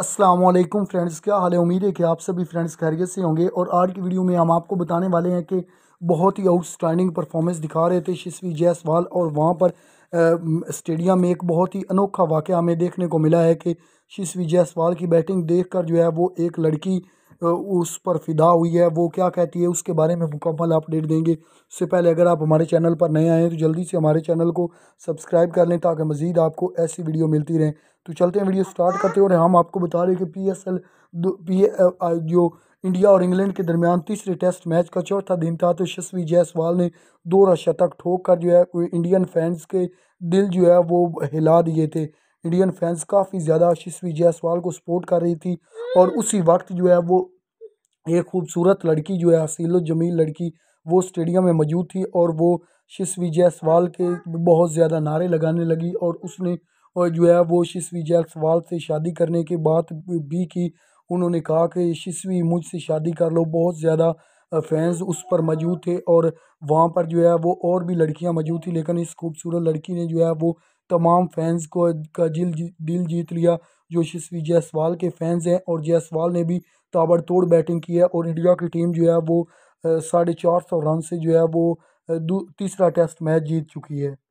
Aslam friends क्या हाल है उम्मीद है कि आप सभी फ्रेंड्स खैरियत से होंगे और आज की वीडियो में हम आपको बताने वाले हैं कि बहुत ही आउटस्टैंडिंग परफॉर्मेंस दिखा रहे थे शिशवी जायसवाल और वहाँ पर स्टेडियम में एक बहुत ही अनोखा वाक़ हमें देखने को मिला है कि शिशवी जायसवाल की बैटिंग देख कर जो है वो एक लड़की उस पर फिदा हुई है वो क्या कहती है उसके बारे में मुकम्मल अपडेट देंगे उससे पहले अगर आप हमारे चैनल पर नए आए हैं तो जल्दी से हमारे चैनल को सब्सक्राइब कर लें ताकि मज़ीद आपको ऐसी वीडियो मिलती रहें तो चलते हैं वीडियो स्टार्ट करते हैं और हम आपको बता रहे हैं कि पी एस एल पी जो इंडिया और इंग्लैंड के दरमियान तीसरे टेस्ट मैच का चौथा दिन था तो यशस्वी जायसवाल ने दो रशतक ठोक कर जो है इंडियन फैंस के दिल जो है वो हिला दिए थे इंडियन फैंस काफ़ी ज़्यादा यशस्वी जायसवाल को सपोर्ट कर रही थी और उसी वक्त जो है वो एक खूबसूरत लड़की जो है हसील जमील लड़की वो स्टेडियम में मौजूद थी और वो शिशवी जायसवाल के बहुत ज़्यादा नारे लगाने लगी और उसने और जो है वो शिशवी जायसवाल से शादी करने की बात भी की उन्होंने कहा कि शिशवी मुझसे शादी कर लो बहुत ज़्यादा फैंस उस पर मौजूद थे और वहाँ पर जो है वो और भी लड़कियाँ मौजूद थी लेकिन इस खूबसूरत लड़की ने जो है वो तमाम फैंस को का दिल दिल जीत लिया जो यशस्वी के फैंस हैं और जयसवाल ने भी ताबड़तोड़ बैटिंग की है और इंडिया की टीम जो है वो साढ़े चार सौ रन से जो है वो तीसरा टेस्ट मैच जीत चुकी है